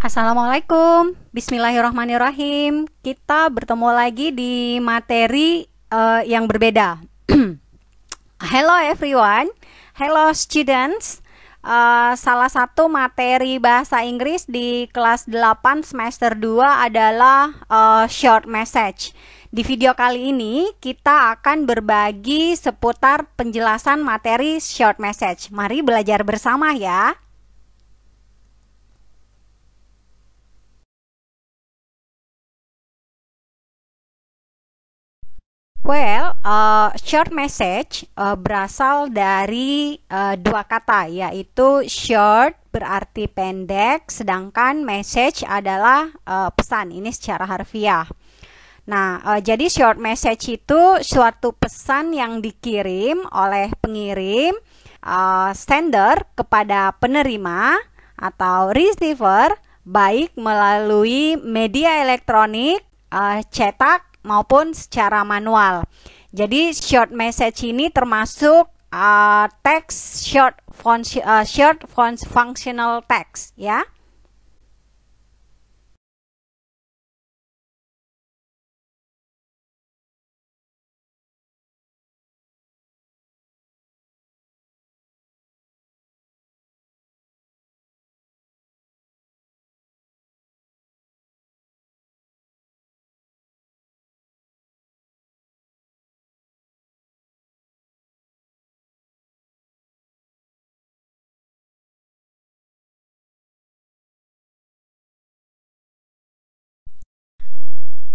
Assalamualaikum, Bismillahirrahmanirrahim. Kita bertemu lagi di materi uh, yang berbeda. Hello everyone, hello students. Uh, salah satu materi bahasa Inggris di kelas 8 semester 2 adalah uh, short message. Di video kali ini kita akan berbagi seputar penjelasan materi short message. Mari belajar bersama ya. Well, uh, short message uh, berasal dari uh, dua kata, yaitu short berarti pendek, sedangkan message adalah uh, pesan. Ini secara harfiah. Nah, uh, jadi short message itu suatu pesan yang dikirim oleh pengirim uh, sender kepada penerima atau receiver, baik melalui media elektronik, uh, cetak maupun secara manual. Jadi short message ini termasuk uh, text short fun uh, short fun functional text ya.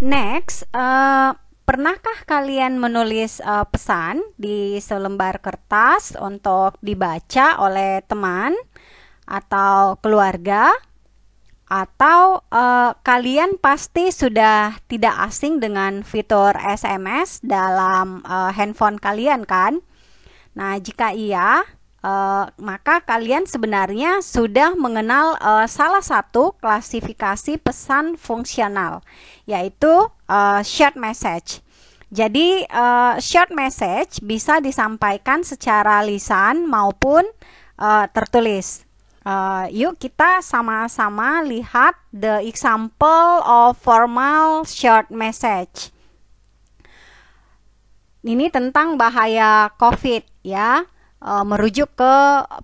Next, uh, pernahkah kalian menulis uh, pesan di selembar kertas untuk dibaca oleh teman atau keluarga? Atau uh, kalian pasti sudah tidak asing dengan fitur SMS dalam uh, handphone kalian kan? Nah, jika iya, Eh, maka kalian sebenarnya sudah mengenal uh, salah satu klasifikasi pesan fungsional yaitu uh, eh, short message. Jadi uh, short message bisa disampaikan secara lisan maupun uh, tertulis. Uh, yuk kita sama-sama lihat the example of formal short message. Ini tentang bahaya COVID ya uh, merujuk ke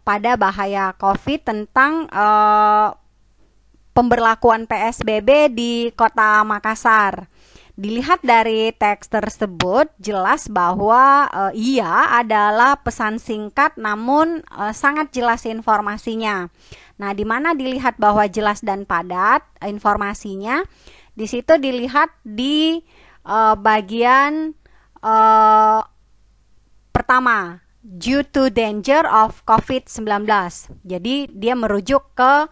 pada bahaya COVID tentang uh, pemberlakuan PSBB di Kota Makassar. Dilihat dari teks tersebut jelas bahwa e, ia adalah pesan singkat namun e, sangat jelas informasinya. Nah, di mana dilihat bahwa jelas dan padat informasinya, di situ dilihat di e, bagian pertama due to danger of COVID-19. Jadi dia merujuk ke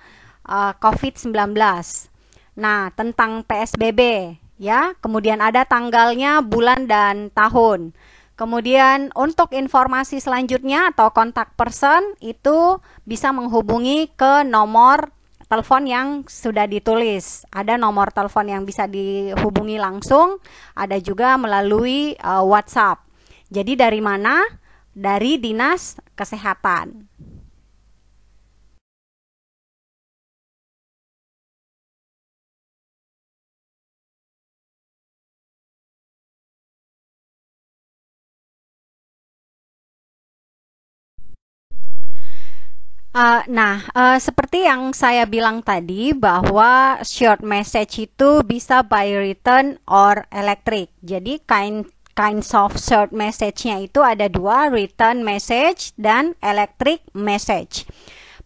uh, COVID-19. Nah, tentang PSBB ya. Kemudian ada tanggalnya, bulan dan tahun. Kemudian untuk informasi selanjutnya atau kontak person itu bisa menghubungi ke nomor telepon yang sudah ditulis. Ada nomor telepon yang bisa dihubungi langsung, ada juga melalui uh, WhatsApp. Jadi dari mana? dari Dinas Kesehatan. Uh, nah, uh, seperti yang saya bilang tadi bahwa short message itu bisa by written or electric. Jadi kind kinds of short message-nya itu ada dua, written message dan electric message.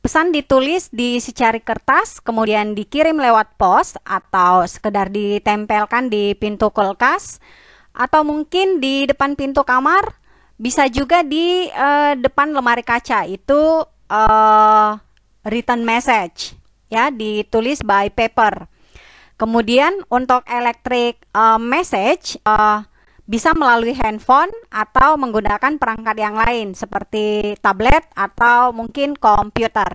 Pesan ditulis di secari kertas, kemudian dikirim lewat pos atau sekedar ditempelkan di pintu kulkas atau mungkin di depan pintu kamar, bisa juga di uh, depan lemari kaca itu uh, eh, return message ya ditulis by paper. Kemudian untuk electric uh, message uh, bisa melalui handphone atau menggunakan perangkat yang lain seperti tablet atau mungkin komputer.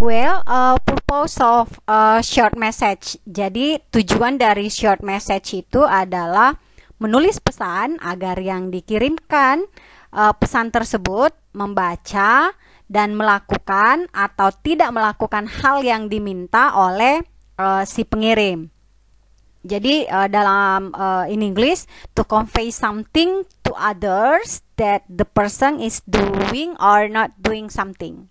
Well, uh, purpose of uh, short message. Jadi tujuan dari short message itu adalah menulis pesan agar yang dikirimkan uh, pesan tersebut, membaca dan melakukan atau tidak melakukan hal yang diminta oleh uh, si pengirim. Jadi uh, dalam uh, in English to convey something to others that the person is doing or not doing something.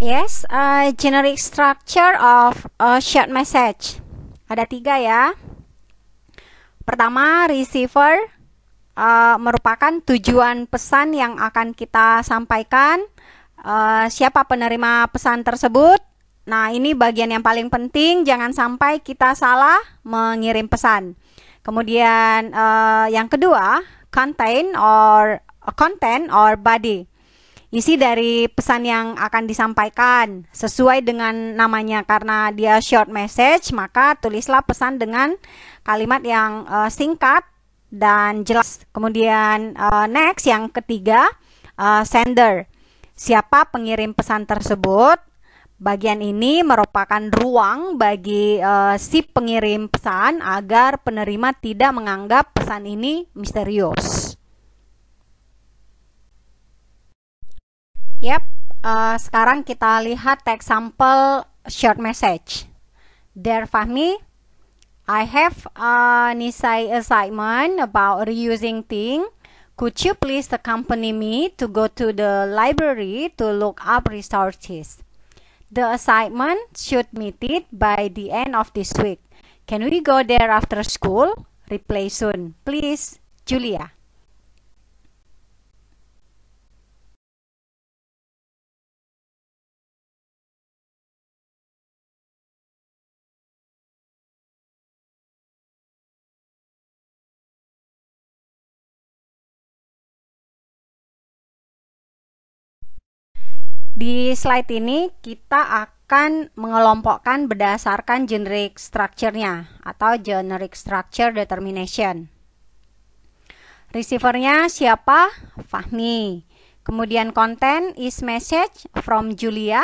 Yes, a generic structure of a short message. Ada tiga ya. Pertama, receiver uh, merupakan tujuan pesan yang akan kita sampaikan. Uh, siapa penerima pesan tersebut? Nah, ini bagian yang paling penting. Jangan sampai kita salah mengirim pesan. Kemudian uh, yang kedua, content or content or body isi dari pesan yang akan disampaikan sesuai dengan namanya karena dia short message maka tulislah pesan dengan kalimat yang uh, singkat dan jelas kemudian uh, next yang ketiga uh, sender siapa pengirim pesan tersebut bagian ini merupakan ruang bagi uh, si pengirim pesan agar penerima tidak menganggap pesan ini misterius uh, sekarang kita lihat teks sampel short message. Dear Fahmi, I have a Nisai assignment about reusing thing. Could you please accompany me to go to the library to look up resources? The assignment should meet it by the end of this week. Can we go there after school? Reply soon. Please, Julia. Di slide ini kita akan mengelompokkan berdasarkan generic structure-nya atau generic structure determination. Receivernya siapa? Fahmi. Kemudian konten is message from Julia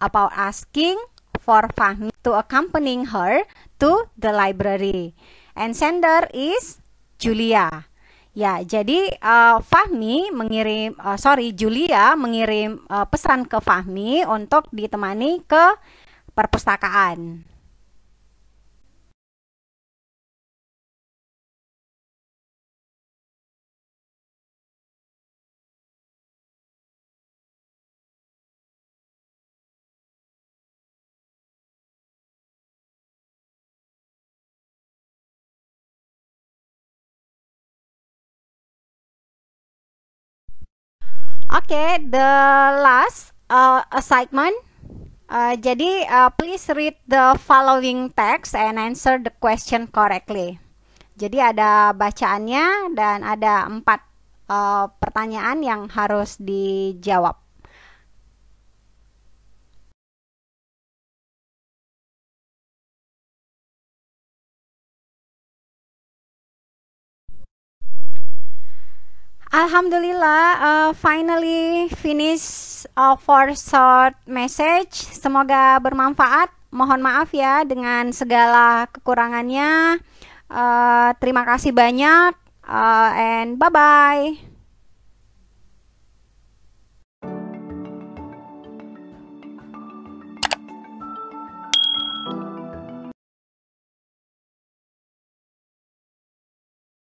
about asking for Fahmi to accompanying her to the library. And sender is Julia. Ya, jadi uh, Fahmi mengirim, uh, sorry Julia mengirim uh, pesan ke Fahmi untuk ditemani ke perpustakaan. okay, the last uh, assignment. Uh, jadi, uh, please read the following text and answer the question correctly. Jadi ada bacaannya dan ada empat uh, pertanyaan yang harus dijawab. Alhamdulillah, uh, finally finish uh, for short message. Semoga bermanfaat. Mohon maaf ya dengan segala kekurangannya. Uh, terima kasih banyak uh, and bye bye.